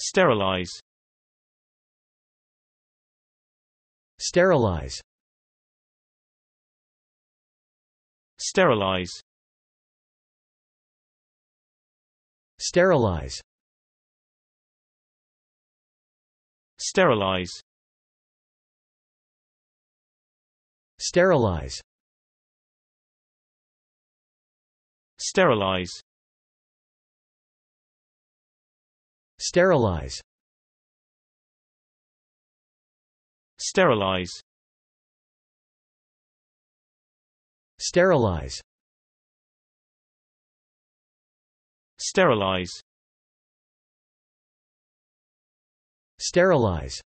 Sterilize Sterilize Sterilize Sterilize Sterilize Sterilize Sterilize Sterilize Sterilize Sterilize Sterilize Sterilize